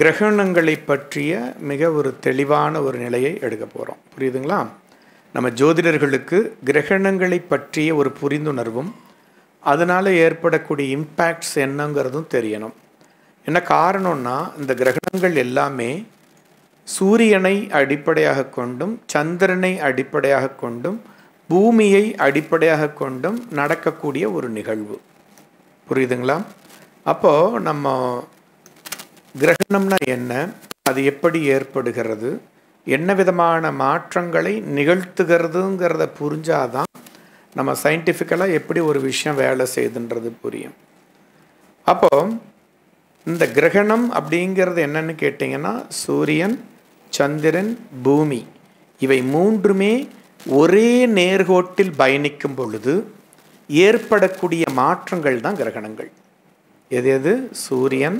கிரகணங்களை பற்றிய மிக ஒரு தெளிவான ஒரு நிலையை எடுக்க போகிறோம் புரியுதுங்களா நம்ம ஜோதிடர்களுக்கு கிரகணங்களை பற்றிய ஒரு புரிந்துணர்வும் அதனால் ஏற்படக்கூடிய இம்பேக்ட்ஸ் என்னங்கிறதும் தெரியணும் என்ன காரணம்னா இந்த கிரகணங்கள் எல்லாமே சூரியனை அடிப்படையாக கொண்டும் சந்திரனை அடிப்படையாக கொண்டும் பூமியை அடிப்படையாக கொண்டும் நடக்கக்கூடிய ஒரு நிகழ்வு புரியுதுங்களா அப்போது நம்ம கிரகணம்னா என்ன அது எப்படி ஏற்படுகிறது என்ன விதமான மாற்றங்களை நிகழ்த்துகிறதுங்கிறத புரிஞ்சாதான் நம்ம சயின்டிஃபிக்கலாக எப்படி ஒரு விஷயம் வேலை செய்துன்றது புரியும் அப்போ இந்த கிரகணம் அப்படிங்கிறது என்னன்னு கேட்டிங்கன்னா சூரியன் சந்திரன் பூமி இவை மூன்றுமே ஒரே நேர்கோட்டில் பயணிக்கும் பொழுது ஏற்படக்கூடிய மாற்றங்கள் தான் கிரகணங்கள் எது எது சூரியன்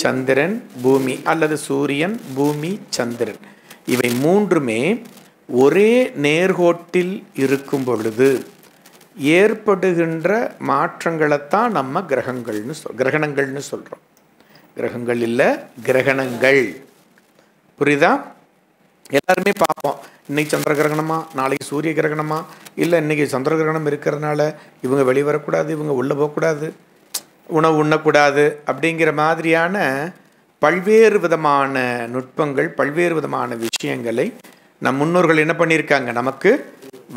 சந்திரன் பூமி அல்லது சூரியன் பூமி சந்திரன் இவை மூன்றுமே ஒரே நேர்கோட்டில் இருக்கும் பொழுது ஏற்படுகின்ற மாற்றங்களைத்தான் நம்ம கிரகங்கள்னு சொல் கிரகணங்கள்னு சொல்கிறோம் கிரகங்கள் இல்லை கிரகணங்கள் புரியுதா எல்லாருமே பார்ப்போம் இன்னைக்கு சந்திர கிரகணமா நாளைக்கு சூரிய கிரகணமா இல்லை இன்னைக்கு சந்திர கிரகணம் இருக்கிறதுனால இவங்க வெளிவரக்கூடாது இவங்க உள்ளே போகக்கூடாது உணவு உண்ணக்கூடாது அப்படிங்கிற மாதிரியான பல்வேறு விதமான நுட்பங்கள் பல்வேறு விதமான விஷயங்களை நம் முன்னோர்கள் என்ன பண்ணியிருக்காங்க நமக்கு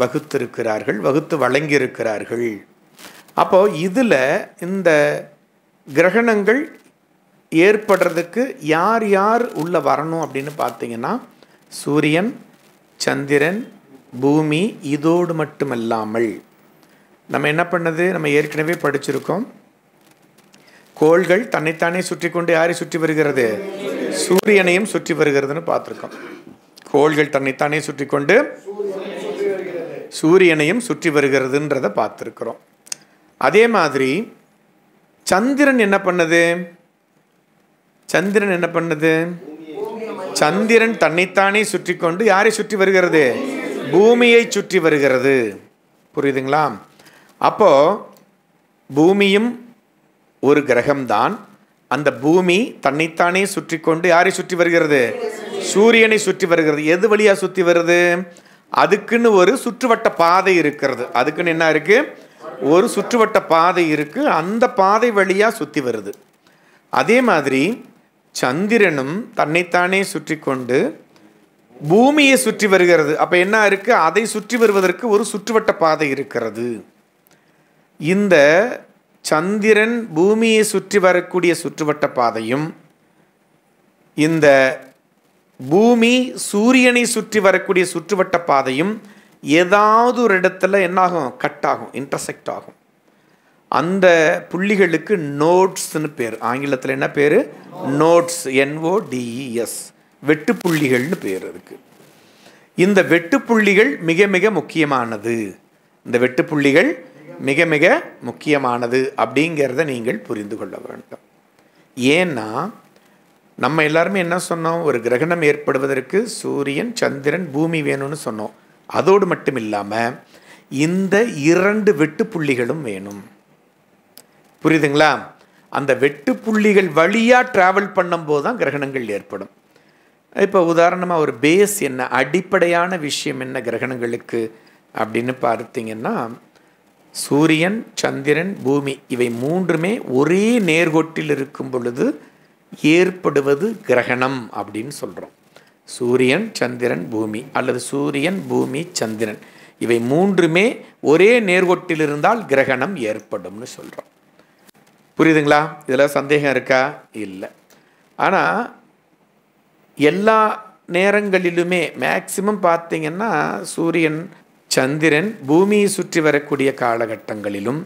வகுத்திருக்கிறார்கள் வகுத்து வழங்கியிருக்கிறார்கள் அப்போது இதில் இந்த கிரகணங்கள் ஏற்படுறதுக்கு யார் யார் உள்ள வரணும் அப்படின்னு பார்த்தீங்கன்னா சூரியன் சந்திரன் பூமி இதோடு மட்டுமல்லாமல் நம்ம என்ன பண்ணது நம்ம ஏற்கனவே படிச்சிருக்கோம் கோள்கள் தன்னைத்தானே சுற்றி கொண்டு யாரை சுற்றி வருகிறது சூரியனையும் சுற்றி வருகிறதுன்னு பார்த்துருக்கோம் கோள்கள் தன்னைத்தானே சுற்றி கொண்டு சூரியனையும் சுற்றி வருகிறதுன்றதை பார்த்துருக்குறோம் அதே மாதிரி சந்திரன் என்ன பண்ணுது சந்திரன் என்ன பண்ணுது சந்திரன் தன்னைத்தானே சுற்றி கொண்டு யாரை சுற்றி வருகிறது பூமியை சுற்றி வருகிறது புரியுதுங்களா அப்போ பூமியும் ஒரு கிரகம்தான் அந்த பூமி தன்னைத்தானே சுற்றி கொண்டு யாரை சுற்றி வருகிறது சூரியனை சுற்றி வருகிறது எது வழியாக சுற்றி வருது அதுக்குன்னு ஒரு சுற்றுவட்ட பாதை இருக்கிறது அதுக்குன்னு என்ன இருக்குது ஒரு சுற்றுவட்ட பாதை இருக்குது அந்த பாதை வழியாக சுற்றி வருது அதே மாதிரி சந்திரனும் தன்னைத்தானே சுற்றி கொண்டு பூமியை சுற்றி வருகிறது அப்போ என்ன இருக்குது அதை சுற்றி வருவதற்கு ஒரு சுற்றுவட்ட பாதை இருக்கிறது இந்த சந்திரன் பூமியை சுற்றி வரக்கூடிய சுற்றுவட்ட பாதையும் இந்த பூமி சூரியனை சுற்றி வரக்கூடிய சுற்றுவட்ட பாதையும் ஏதாவது ஒரு இடத்துல என்னாகும் கட் ஆகும் இன்டர்செக்ட் ஆகும் அந்த புள்ளிகளுக்கு நோட்ஸ்னு பேர் ஆங்கிலத்தில் என்ன பேர் நோட்ஸ் என்ஓடிஇஎஸ் e வெட்டுப்புள்ளிகள்னு பேர் இருக்குது இந்த வெட்டுப்புள்ளிகள் மிக மிக முக்கியமானது இந்த வெட்டுப்புள்ளிகள் மிக மிக முக்கியமானது அப்படிங்கிறத நீங்கள் புரிந்து கொள்ள வேண்டும் ஏன்னா நம்ம எல்லாருமே என்ன சொன்னோம் ஒரு கிரகணம் ஏற்படுவதற்கு சூரியன் சந்திரன் பூமி வேணும்னு சொன்னோம் அதோடு மட்டும் இல்லாமல் இந்த இரண்டு வெட்டுப்புள்ளிகளும் வேணும் புரியுதுங்களா அந்த வெட்டுப்புள்ளிகள் வழியாக ட்ராவல் பண்ணும்போது தான் கிரகணங்கள் ஏற்படும் இப்போ உதாரணமாக ஒரு பேஸ் என்ன அடிப்படையான விஷயம் என்ன கிரகணங்களுக்கு அப்படின்னு பார்த்தீங்கன்னா சூரியன் சந்திரன் பூமி இவை மூன்றுமே ஒரே நேர்கோட்டில் இருக்கும் பொழுது ஏற்படுவது கிரகணம் அப்படின்னு சொல்கிறோம் சூரியன் சந்திரன் பூமி அல்லது சூரியன் பூமி சந்திரன் இவை மூன்றுமே ஒரே நேர்கோட்டில் இருந்தால் கிரகணம் ஏற்படும்னு சொல்கிறோம் புரியுதுங்களா இதில் சந்தேகம் இருக்கா இல்லை ஆனால் எல்லா நேரங்களிலுமே மேக்சிமம் பார்த்திங்கன்னா சூரியன் சந்திரன் பூமியை சுற்றி வரக்கூடிய காலகட்டங்களிலும்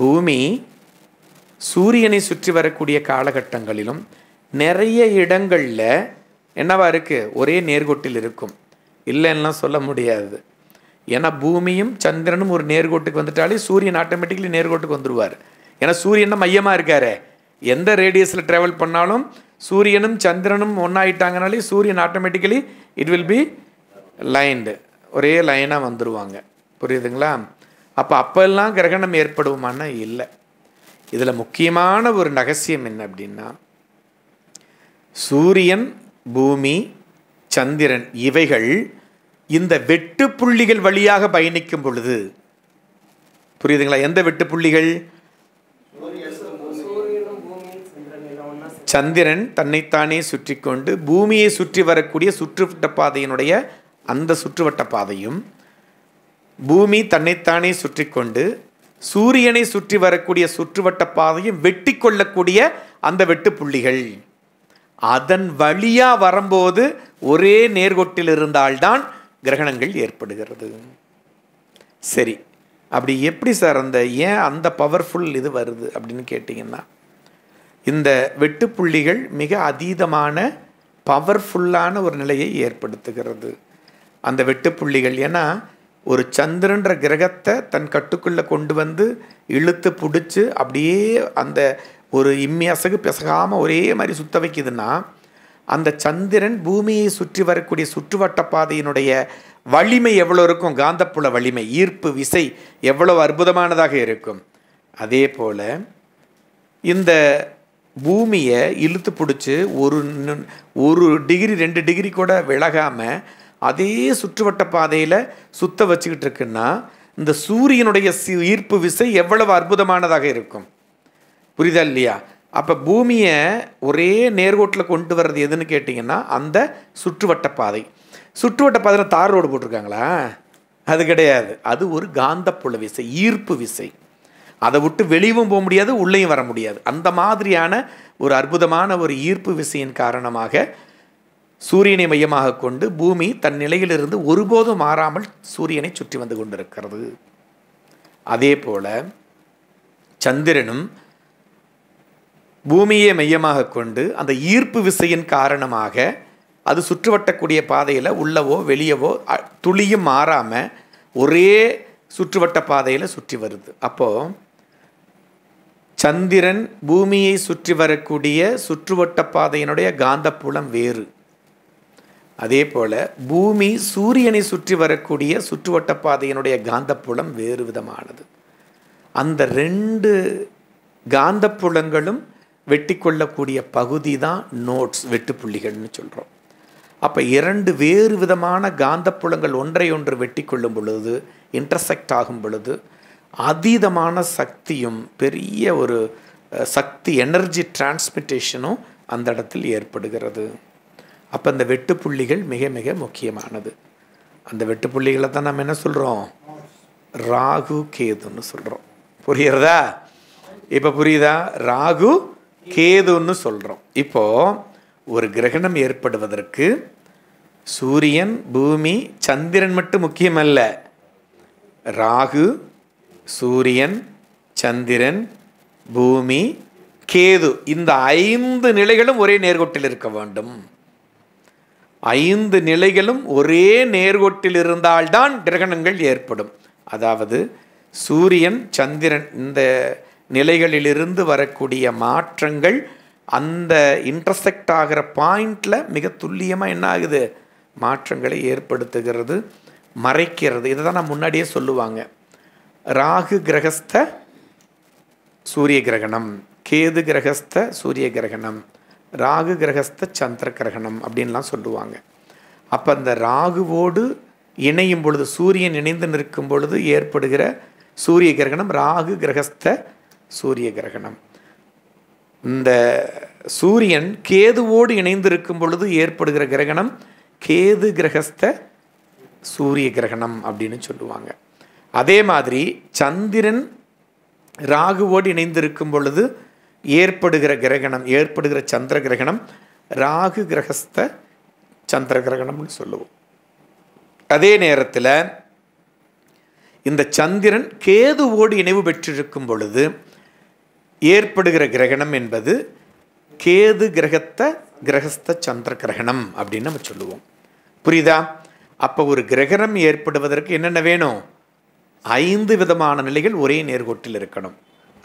பூமி சூரியனை சுற்றி வரக்கூடிய காலகட்டங்களிலும் நிறைய இடங்களில் என்னவா இருக்குது ஒரே நேர்கோட்டில் இருக்கும் இல்லைன்னா சொல்ல முடியாது ஏன்னா பூமியும் சந்திரனும் ஒரு நேர்கோட்டுக்கு வந்துட்டாலே சூரியன் ஆட்டோமேட்டிக்லி நேர்கோட்டுக்கு வந்துடுவார் ஏன்னா சூரியன் மையமாக இருக்கார் எந்த ரேடியஸில் ட்ராவல் பண்ணாலும் சூரியனும் சந்திரனும் ஒன்றாயிட்டாங்கனாலே சூரியன் automatically it will be lined ஒரே லைனாக வந்துடுவாங்க புரியுதுங்களா அப்போ அப்போல்லாம் கிரகணம் ஏற்படுவோமானா இல்லை இதில் முக்கியமான ஒரு ரகசியம் என்ன அப்படின்னா சூரியன் பூமி சந்திரன் இவைகள் இந்த வெட்டுப்புள்ளிகள் வழியாக பயணிக்கும் பொழுது புரியுதுங்களா எந்த வெட்டுப்புள்ளிகள் சந்திரன் தன்னைத்தானே சுற்றி கொண்டு பூமியை சுற்றி வரக்கூடிய சுற்றுவட்ட பாதையினுடைய அந்த சுற்றுவட்ட பாதையும் பூமி தன்னைத்தானே சுற்றி கொண்டு சூரியனை சுற்றி வரக்கூடிய சுற்றுவட்ட பாதையும் வெட்டி கொள்ளக்கூடிய அந்த வெட்டு புள்ளிகள் அதன் வழியாக வரும்போது ஒரே நேர்கொட்டில் இருந்தால்தான் கிரகணங்கள் ஏற்படுகிறது சரி அப்படி எப்படி சார் அந்த ஏன் அந்த பவர்ஃபுல் இது வருது அப்படின்னு கேட்டிங்கன்னா இந்த வெட்டுப்புள்ளிகள் மிக அதீதமான பவர்ஃபுல்லான ஒரு நிலையை ஏற்படுத்துகிறது அந்த வெட்டுப்புள்ளிகள் ஏன்னா ஒரு சந்திரன்ற கிரகத்தை தன் கட்டுக்குள்ளே கொண்டு வந்து இழுத்து பிடிச்சி அப்படியே அந்த ஒரு அசகு பிசகாமல் ஒரே மாதிரி சுத்த வைக்குதுன்னா அந்த சந்திரன் பூமியை சுற்றி வரக்கூடிய சுற்றுவட்ட பாதையினுடைய வலிமை எவ்வளோ இருக்கும் காந்தப்புல வலிமை ஈர்ப்பு விசை எவ்வளோ அற்புதமானதாக இருக்கும் அதே போல் இந்த பூமியை இழுத்து பிடிச்சி ஒரு ஒரு டிகிரி ரெண்டு டிகிரி கூட விலகாமல் அதே சுற்றுவட்ட பாதையில் சுத்த வச்சுக்கிட்டு இருக்குன்னா இந்த சூரியனுடைய ஈர்ப்பு விசை எவ்வளவு அற்புதமானதாக இருக்கும் புரியுதா இல்லையா அப்போ பூமியை ஒரே நேர்கோட்டில் கொண்டு வர்றது எதுன்னு கேட்டிங்கன்னா அந்த சுற்றுவட்ட பாதை சுற்றுவட்ட பாதையில் தார் ரோடு போட்டிருக்காங்களா அது கிடையாது அது ஒரு காந்தப்புல விசை ஈர்ப்பு விசை அதை விட்டு வெளியவும் போக முடியாது உள்ளேயும் வர முடியாது அந்த மாதிரியான ஒரு அற்புதமான ஒரு ஈர்ப்பு விசையின் காரணமாக சூரியனை மையமாக கொண்டு பூமி தன் நிலையிலிருந்து ஒருபோதும் மாறாமல் சூரியனை சுற்றி வந்து கொண்டிருக்கிறது அதே போல சந்திரனும் பூமியை மையமாக கொண்டு அந்த ஈர்ப்பு விசையின் காரணமாக அது சுற்றுவட்டக்கூடிய பாதையில் உள்ளவோ வெளியவோ துளியும் மாறாமல் ஒரே சுற்றுவட்ட பாதையில் சுற்றி வருது அப்போது சந்திரன் பூமியை சுற்றி வரக்கூடிய சுற்றுவட்ட பாதையினுடைய காந்தப்புலம் வேறு அதே போல் பூமி சூரியனை சுற்றி வரக்கூடிய சுற்றுவட்ட பாதையினுடைய காந்தப்புலம் வேறு விதமானது அந்த ரெண்டு காந்தப்புலங்களும் வெட்டி கொள்ளக்கூடிய பகுதி தான் நோட்ஸ் வெட்டுப்புள்ளிகள்னு சொல்கிறோம் அப்போ இரண்டு வேறு விதமான காந்தப்புலங்கள் ஒன்றை ஒன்று வெட்டி கொள்ளும் பொழுது இன்டர்செக்ட் ஆகும் பொழுது அதீதமான சக்தியும் பெரிய ஒரு சக்தி எனர்ஜி டிரான்ஸ்மிட்டேஷனும் அந்த இடத்தில் ஏற்படுகிறது அப்போ அந்த வெட்டுப்புள்ளிகள் மிக மிக முக்கியமானது அந்த வெட்டுப்புள்ளிகளை தான் நம்ம என்ன சொல்கிறோம் ராகு கேதுன்னு சொல்கிறோம் புரியுறதா இப்போ புரியுதா ராகு கேதுன்னு சொல்கிறோம் இப்போது ஒரு கிரகணம் ஏற்படுவதற்கு சூரியன் பூமி சந்திரன் மட்டும் முக்கியமல்ல ராகு சூரியன் சந்திரன் பூமி கேது இந்த ஐந்து நிலைகளும் ஒரே நேர்கோட்டில் இருக்க வேண்டும் ஐந்து நிலைகளும் ஒரே நேர்கோட்டில் இருந்தால்தான் கிரகணங்கள் ஏற்படும் அதாவது சூரியன் சந்திரன் இந்த நிலைகளிலிருந்து வரக்கூடிய மாற்றங்கள் அந்த இன்டர்செக்ட் ஆகிற பாயிண்டில் மிக துல்லியமாக என்ன ஆகுது மாற்றங்களை ஏற்படுத்துகிறது மறைக்கிறது இதை தான் நான் முன்னாடியே சொல்லுவாங்க ராகு கிரகஸ்த சூரிய கிரகணம் கேது கிரகஸ்த சூரிய கிரகணம் ராகு கிரகஸ்த சந்திர கிரகணம் அப்படின்லாம் சொல்லுவாங்க அப்போ அந்த ராகுவோடு இணையும் பொழுது சூரியன் இணைந்து நிற்கும் பொழுது ஏற்படுகிற சூரிய கிரகணம் ராகு கிரகஸ்த சூரிய கிரகணம் இந்த சூரியன் கேதுவோடு இணைந்திருக்கும் பொழுது ஏற்படுகிற கிரகணம் கேது கிரகஸ்த சூரிய கிரகணம் அப்படின்னு சொல்லுவாங்க அதே மாதிரி சந்திரன் ராகுவோடு இணைந்திருக்கும் பொழுது ஏற்படுகிற கிரகணம் ஏற்படுகிற சந்திர கிரகணம் ராகு கிரகஸ்த சந்திர கிரகணம்னு சொல்லுவோம் அதே நேரத்தில் இந்த சந்திரன் கேதுவோடு இணைவு பெற்றிருக்கும் பொழுது ஏற்படுகிற கிரகணம் என்பது கேது கிரகத்த கிரகஸ்த சந்திர கிரகணம் அப்படின்னு நம்ம சொல்லுவோம் புரியுதா அப்போ ஒரு கிரகணம் ஏற்படுவதற்கு என்னென்ன வேணும் ஐந்து விதமான நிலைகள் ஒரே நேர்கோட்டில் இருக்கணும்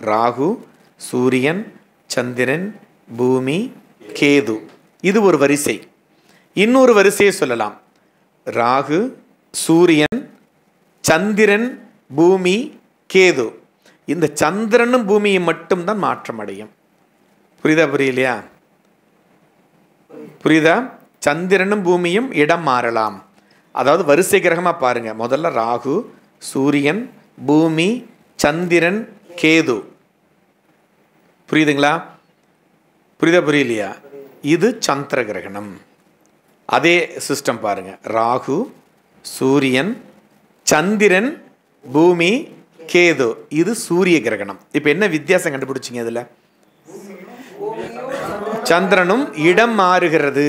ராகு சூரியன் சந்திரன் பூமி கேது இது ஒரு வரிசை இன்னொரு வரிசையை சொல்லலாம் ராகு சூரியன் சந்திரன் பூமி கேது இந்த சந்திரனும் பூமியும் மட்டும்தான் மாற்றம் அடையும் புரியுதா புரியலையா புரியுதா சந்திரனும் பூமியும் இடம் மாறலாம் அதாவது வரிசை கிரகமாக பாருங்கள் முதல்ல ராகு சூரியன் பூமி சந்திரன் கேது புரியுதுங்களா புரியுதா புரியலையா இது சந்திர கிரகணம் அதே சிஸ்டம் பாருங்கள் ராகு சூரியன் சந்திரன் பூமி கேது இது சூரிய கிரகணம் இப்போ என்ன வித்தியாசம் கண்டுபிடிச்சிங்க இதில் சந்திரனும் இடம் மாறுகிறது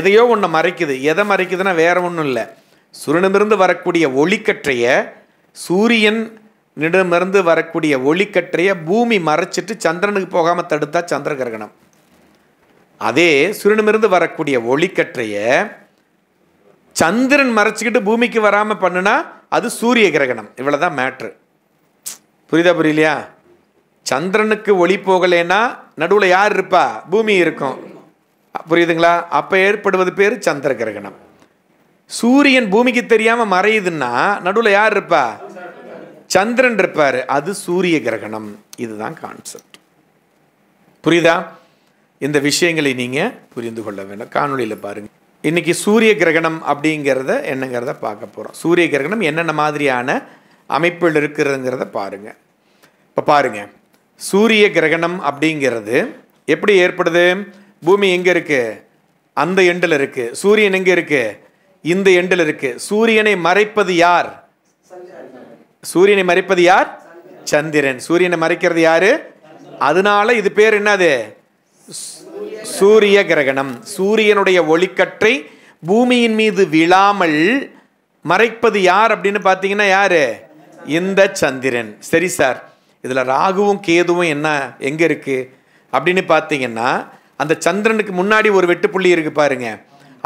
எதையோ ஒன்று மறைக்குது எதை மறைக்குதுன்னா வேற ஒன்றும் இல்லை சூரியனமிருந்து வரக்கூடிய ஒளிக்கற்றைய சூரியன் நிடமிருந்து வரக்கூடிய ஒளிக்கற்றைய பூமி மறைச்சிட்டு சந்திரனுக்கு போகாமல் தடுத்தா சந்திர கிரகணம் அதே சூரியனமிருந்து வரக்கூடிய ஒளிக்கற்றைய சந்திரன் மறைச்சிக்கிட்டு பூமிக்கு வராமல் பண்ணுனா அது சூரிய கிரகணம் இவ்வளோ தான் மேட்ரு புரியுதா புரியலையா சந்திரனுக்கு ஒளி போகலைன்னா நடுவில் யார் இருப்பா பூமி இருக்கும் புரியுதுங்களா அப்போ ஏற்படுவது பேர் சந்திர கிரகணம் சூரியன் பூமிக்கு தெரியாமல் மறையுதுன்னா நடுவில் யார் இருப்பா சந்திரன் இருப்பார் அது சூரிய கிரகணம் இதுதான் கான்செப்ட் புரியுதா இந்த விஷயங்களை நீங்கள் புரிந்து கொள்ள வேண்டும் காணொலியில் பாருங்கள் இன்றைக்கி சூரிய கிரகணம் அப்படிங்கிறத என்னங்கிறத பார்க்க போகிறோம் சூரிய கிரகணம் என்னென்ன மாதிரியான அமைப்பில் இருக்கிறதுங்கிறத பாருங்கள் இப்போ பாருங்கள் சூரிய கிரகணம் அப்படிங்கிறது எப்படி ஏற்படுது பூமி எங்கே இருக்குது அந்த எண்டில் இருக்குது சூரியன் எங்கே இருக்குது இந்த எண்டில் இருக்குது சூரியனை மறைப்பது யார் சூரியனை மறைப்பது யார் சந்திரன் சூரியனை மறைக்கிறது யாரு அதனால இது பேர் என்னது சூரிய கிரகணம் சூரியனுடைய ஒளிக்கற்றை பூமியின் மீது விழாமல் மறைப்பது யார் அப்படின்னு பார்த்தீங்கன்னா யாரு இந்த சந்திரன் சரி சார் இதில் ராகுவும் கேதுவும் என்ன எங்கே இருக்குது அப்படின்னு பார்த்தீங்கன்னா அந்த சந்திரனுக்கு முன்னாடி ஒரு வெட்டுப்புள்ளி இருக்குது பாருங்க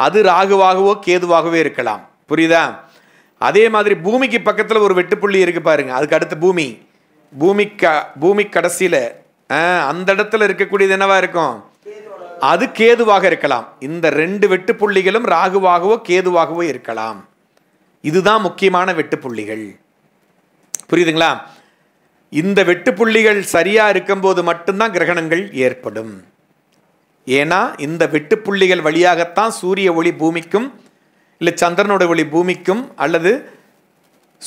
அது ராகுவாகவோ கேதுவாகவோ இருக்கலாம் புரியுதா அதே மாதிரி பூமிக்கு பக்கத்தில் ஒரு வெட்டுப்புள்ளி இருக்குது பாருங்க அதுக்கு அடுத்து பூமி பூமிக்கு பூமி கடைசியில் அந்த இடத்துல இருக்கக்கூடியது என்னவா இருக்கும் அது கேதுவாக இருக்கலாம் இந்த ரெண்டு வெட்டுப்புள்ளிகளும் ராகுவாகவோ கேதுவாகவோ இருக்கலாம் இதுதான் முக்கியமான வெட்டுப்புள்ளிகள் புரியுதுங்களா இந்த வெட்டுப்புள்ளிகள் சரியாக இருக்கும்போது மட்டும்தான் கிரகணங்கள் ஏற்படும் ஏன்னா இந்த வெட்டுப்புள்ளிகள் வழியாகத்தான் சூரிய ஒளி பூமிக்கும் இல்லை சந்திரனோட ஒளி பூமிக்கும் அல்லது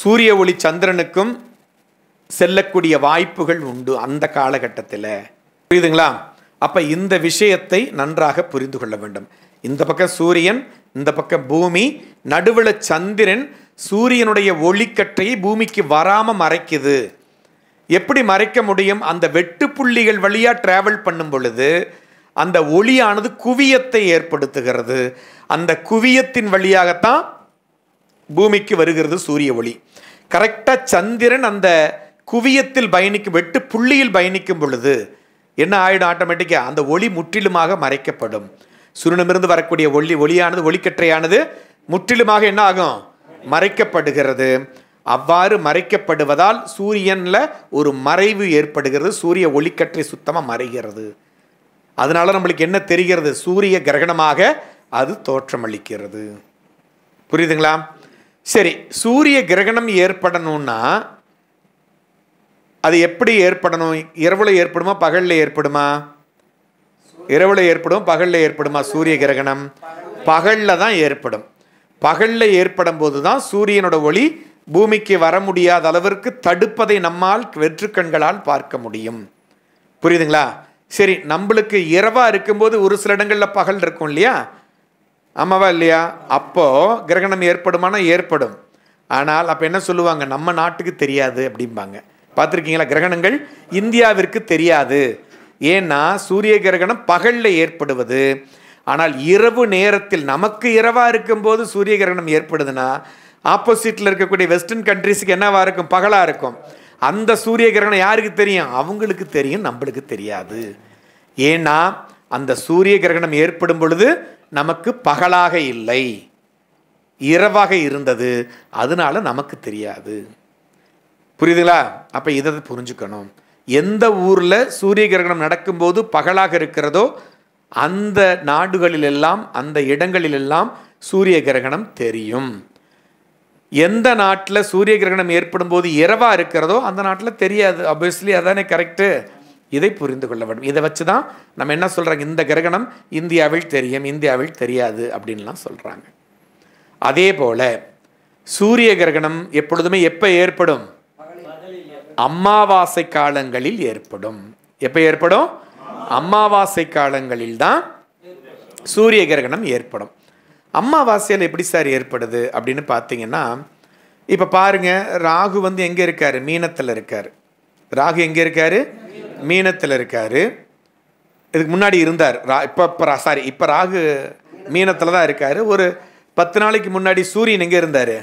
சூரிய ஒளி சந்திரனுக்கும் செல்லக்கூடிய வாய்ப்புகள் உண்டு அந்த காலகட்டத்தில் புரியுதுங்களா அப்போ இந்த விஷயத்தை நன்றாக புரிந்து கொள்ள வேண்டும் இந்த பக்கம் சூரியன் இந்த பக்கம் பூமி நடுவில் சந்திரன் சூரியனுடைய ஒளிக்கற்றையை பூமிக்கு வராமல் மறைக்குது எப்படி மறைக்க முடியும் அந்த வெட்டுப்புள்ளிகள் வழியாக ட்ராவல் பண்ணும் பொழுது அந்த ஒளியானது குவியத்தை ஏற்படுத்துகிறது அந்த குவியத்தின் வழியாகத்தான் பூமிக்கு வருகிறது சூரிய ஒளி கரெக்டாக சந்திரன் அந்த குவியத்தில் பயணிக்கும் வெட்டு புள்ளியில் பயணிக்கும் பொழுது என்ன ஆகிடும் ஆட்டோமேட்டிக்காக அந்த ஒளி முற்றிலுமாக மறைக்கப்படும் சுருணமிருந்து வரக்கூடிய ஒளி ஒளியானது ஒளிக்கற்றையானது முற்றிலுமாக என்ன ஆகும் மறைக்கப்படுகிறது அவ்வாறு மறைக்கப்படுவதால் சூரியனில் ஒரு மறைவு ஏற்படுகிறது சூரிய ஒளிக்கற்றை சுத்தமாக மறைகிறது அதனால் நம்மளுக்கு என்ன தெரிகிறது சூரிய கிரகணமாக அது தோற்றமளிக்கிறது புரியுதுங்களா சரி சூரிய கிரகணம் ஏற்படணும்னா அது எப்படி ஏற்படணும் இரவில் ஏற்படுமா பகலில் ஏற்படுமா இரவில் ஏற்படும் பகலில் ஏற்படுமா சூரிய கிரகணம் பகலில் தான் ஏற்படும் பகலில் ஏற்படும் போது தான் சூரியனோட ஒளி பூமிக்கு வர முடியாத அளவிற்கு தடுப்பதை நம்மால் வெற்றுக்கண்களால் பார்க்க முடியும் புரியுதுங்களா சரி நம்மளுக்கு இரவாக இருக்கும்போது ஒரு சில இடங்களில் பகல் இருக்கும் இல்லையா ஆமாவா இல்லையா அப்போது கிரகணம் ஏற்படுமானா ஏற்படும் ஆனால் அப்போ என்ன சொல்லுவாங்க நம்ம நாட்டுக்கு தெரியாது அப்படிம்பாங்க பார்த்துருக்கீங்களா கிரகணங்கள் இந்தியாவிற்கு தெரியாது ஏன்னா சூரிய கிரகணம் பகலில் ஏற்படுவது ஆனால் இரவு நேரத்தில் நமக்கு இரவாக இருக்கும்போது சூரிய கிரகணம் ஏற்படுதுன்னா ஆப்போசிட்டில் இருக்கக்கூடிய வெஸ்டர்ன் கண்ட்ரிஸுக்கு என்னவாக இருக்கும் பகலாக இருக்கும் அந்த சூரிய கிரகணம் யாருக்கு தெரியும் அவங்களுக்கு தெரியும் நம்மளுக்கு தெரியாது ஏன்னா அந்த சூரிய கிரகணம் ஏற்படும் பொழுது நமக்கு பகலாக இல்லை இரவாக இருந்தது அதனால நமக்கு தெரியாது புரியுதுங்களா அப்போ இதை புரிஞ்சுக்கணும் எந்த ஊரில் சூரிய கிரகணம் நடக்கும்போது பகலாக இருக்கிறதோ அந்த நாடுகளிலெல்லாம் அந்த இடங்களிலெல்லாம் சூரிய கிரகணம் தெரியும் எந்த நாட்டில் சூரிய கிரகணம் ஏற்படும் போது இரவாக இருக்கிறதோ அந்த நாட்டில் தெரியாது அபியஸ்லி அதானே கரெக்டு இதை புரிந்து கொள்ள வேண்டும் இதை வச்சு தான் நம்ம என்ன சொல்கிறாங்க இந்த கிரகணம் இந்தியாவில் தெரியும் இந்தியாவில் தெரியாது அப்படின்லாம் சொல்கிறாங்க அதே போல் சூரிய கிரகணம் எப்பொழுதுமே எப்போ ஏற்படும் அம்மாவாசை காலங்களில் ஏற்படும் எப்போ ஏற்படும் அம்மாவாசை காலங்களில் தான் சூரிய கிரகணம் ஏற்படும் அம்மாவாசையில் எப்படி சார் ஏற்படுது அப்படின்னு பார்த்தீங்கன்னா இப்போ பாருங்கள் ராகு வந்து எங்கே இருக்கார் மீனத்தில் இருக்கார் ராகு எங்கே இருக்கார் மீனத்தில் இருக்கார் இதுக்கு முன்னாடி இருந்தார் ரா இப்போ இப்போ சாரி இப்போ ராகு மீனத்தில் தான் இருக்கார் ஒரு பத்து நாளைக்கு முன்னாடி சூரியன் எங்கே இருந்தார்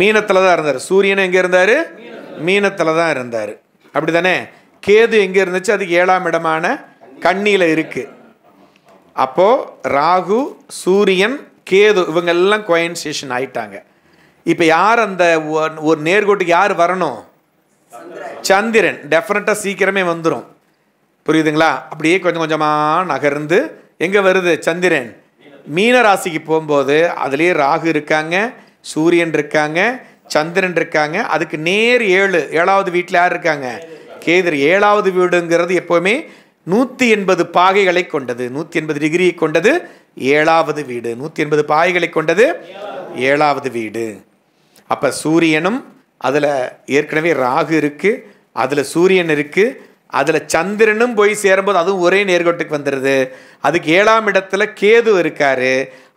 மீனத்தில் தான் இருந்தார் சூரியன் எங்கே இருந்தார் மீனத்தில் தான் இருந்தார் அப்படி தானே கேது எங்கே இருந்துச்சு அதுக்கு ஏழாம் இடமான கண்ணியில் இருக்குது அப்போது ராகு சூரியன் கேது இவங்கெல்லாம் கோயின்சேஷன் ஆயிட்டாங்க இப்போ யார் அந்த ஒரு நேர்கோட்டுக்கு யார் வரணும் சந்திரன் டெஃபினட்டாக சீக்கிரமே வந்துடும் புரியுதுங்களா அப்படியே கொஞ்சம் கொஞ்சமாக நகர்ந்து எங்கே வருது சந்திரன் மீன ராசிக்கு போகும்போது அதுலேயே ராகு இருக்காங்க சூரியன் இருக்காங்க சந்திரன் இருக்காங்க அதுக்கு நேர் ஏழு ஏழாவது வீட்டில் யார் இருக்காங்க கேதர் ஏழாவது வீடுங்கிறது எப்போவுமே நூற்றி எண்பது பாகைகளை கொண்டது நூற்றி எண்பது டிகிரியை கொண்டது ஏழாவது வீடு நூற்றி எண்பது பாகைகளை கொண்டது ஏழாவது வீடு அப்போ சூரியனும் அதில் ஏற்கனவே ராகு இருக்குது அதில் சூரியன் இருக்குது அதில் சந்திரனும் போய் சேரும்போது அதுவும் ஒரே நேர்கோட்டுக்கு வந்துடுது அதுக்கு ஏழாம் இடத்துல கேது இருக்கார்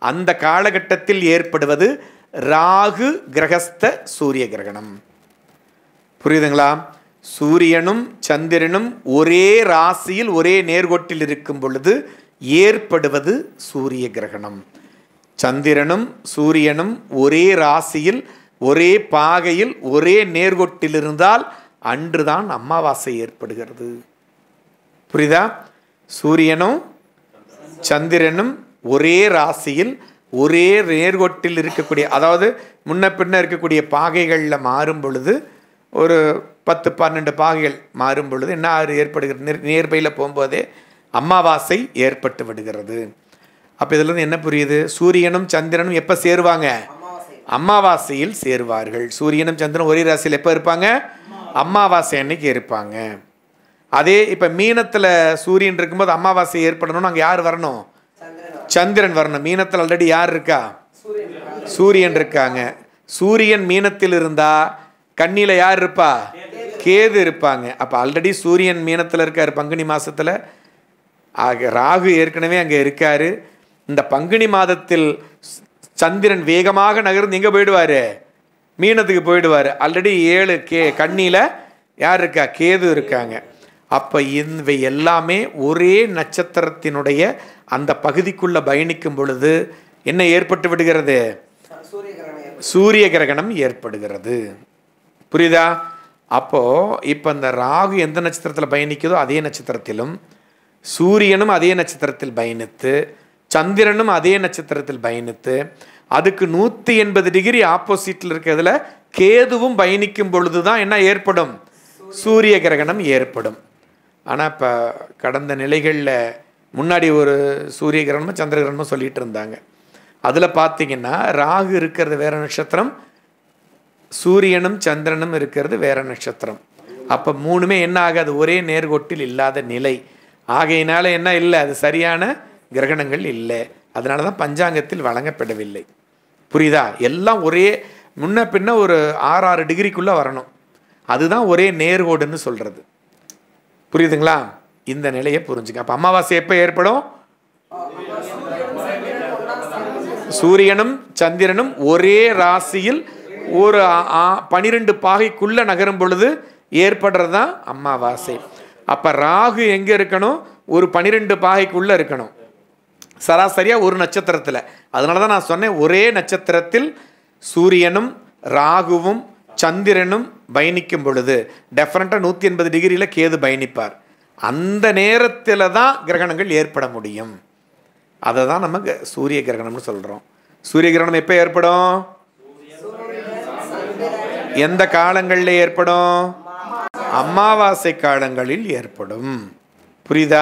அந்த காலகட்டத்தில் ஏற்படுவது ராகு கிரகஸ்த சூரிய கிரகணம் புரியுதுங்களா சூரியனும் சந்திரனும் ஒரே ராசியில் ஒரே நேர்கோட்டில் இருக்கும் பொழுது ஏற்படுவது சூரிய கிரகணம் சந்திரனும் சூரியனும் ஒரே ராசியில் ஒரே பாகையில் ஒரே நேர்கோட்டில் இருந்தால் அன்றுதான் அமாவாசை ஏற்படுகிறது புரிதா சூரியனும் சந்திரனும் ஒரே ராசியில் ஒரே நேர்கோட்டில் இருக்கக்கூடிய அதாவது முன்ன பின்ன இருக்கக்கூடிய பாகைகளில் மாறும் பொழுது ஒரு பத்து பன்னெண்டு பாகைகள் மாறும் பொழுது என்ன ஆறு ஏற்படுகிறது நேர்பையில் போகும்போதே அமாவாசை ஏற்பட்டு விடுகிறது அப்போ இதுலேருந்து என்ன புரியுது சூரியனும் சந்திரனும் எப்போ சேருவாங்க அமாவாசையில் சேருவார்கள் சூரியனும் சந்திரனும் ஒரே ராசியில் எப்போ இருப்பாங்க அமாவாசை அன்னைக்கு இருப்பாங்க அதே இப்போ மீனத்தில் சூரியன் இருக்கும்போது அமாவாசை ஏற்படணும்னு அங்கே யார் வரணும் சந்திரன் வரணும் மீனத்தில் ஆல்ரெடி யார் இருக்கா சூரியன் இருக்காங்க சூரியன் மீனத்தில் இருந்தால் கண்ணியில் யார் இருப்பா கேது இருப்பாங்க அப்போ ஆல்ரெடி சூரியன் மீனத்தில் இருக்கார் பங்குனி மாதத்தில் ஆக ராகு ஏற்கனவே அங்கே இருக்கார் இந்த பங்குனி மாதத்தில் சந்திரன் வேகமாக நகர்ந்து இங்கே போயிடுவார் மீனத்துக்கு போயிடுவார் ஆல்ரெடி ஏழு கே கண்ணியில் யார் இருக்கா கேது இருக்காங்க அப்போ இவை எல்லாமே ஒரே நட்சத்திரத்தினுடைய அந்த பகுதிக்குள்ளே பயணிக்கும் பொழுது என்ன ஏற்பட்டு விடுகிறது சூரிய கிரகணம் ஏற்படுகிறது புரியுதா அப்போது இப்போ இந்த ராகு எந்த நட்சத்திரத்தில் பயணிக்குதோ அதே நட்சத்திரத்திலும் சூரியனும் அதே நட்சத்திரத்தில் பயணித்து சந்திரனும் அதே நட்சத்திரத்தில் பயணித்து அதுக்கு நூற்றி எண்பது டிகிரி ஆப்போசிட்டில் இருக்கிறதுல கேதுவும் பயணிக்கும் பொழுது தான் என்ன ஏற்படும் சூரிய கிரகணம் ஏற்படும் ஆனால் இப்போ கடந்த நிலைகளில் முன்னாடி ஒரு சூரிய கிரகணமும் சந்திர கிரகணமும் சொல்லிகிட்டு இருந்தாங்க அதில் பார்த்தீங்கன்னா ராகு இருக்கிறது வேறு நட்சத்திரம் சூரியனும் சந்திரனும் இருக்கிறது வேற நட்சத்திரம் அப்போ மூணுமே என்ன ஆகாது ஒரே நேர்கோட்டில் இல்லாத நிலை ஆகையினால என்ன இல்லை அது சரியான கிரகணங்கள் இல்லை அதனால தான் பஞ்சாங்கத்தில் வழங்கப்படவில்லை புரியுதா எல்லாம் ஒரே முன்ன பின்ன ஒரு ஆறு ஆறு டிகிரிக்குள்ளே வரணும் அதுதான் ஒரே நேர்கோடுன்னு சொல்கிறது புரியுதுங்களா இந்த நிலையை புரிஞ்சுங்க அப்போ அமாவாசை எப்போ ஏற்படும் சூரியனும் சந்திரனும் ஒரே ராசியில் ஒரு பனிரெண்டு பாகைக்குள்ளே நகரும் பொழுது ஏற்படுறது தான் அம்மாவாசை அப்போ ராகு எங்கே இருக்கணும் ஒரு பனிரெண்டு பாகைக்குள்ளே இருக்கணும் சராசரியாக ஒரு நட்சத்திரத்தில் அதனால தான் நான் சொன்னேன் ஒரே நட்சத்திரத்தில் சூரியனும் ராகுவும் சந்திரனும் பயணிக்கும் பொழுது டெஃபரண்ட்டாக நூற்றி எண்பது டிகிரியில் கேது பயணிப்பார் அந்த நேரத்தில் தான் கிரகணங்கள் ஏற்பட முடியும் அதை தான் நம்ம சூரிய கிரகணம்னு சொல்கிறோம் சூரிய கிரகணம் எப்போ ஏற்படும் எந்த காலங்களில் ஏற்படும் அமாவாசை காலங்களில் ஏற்படும் புரியுதா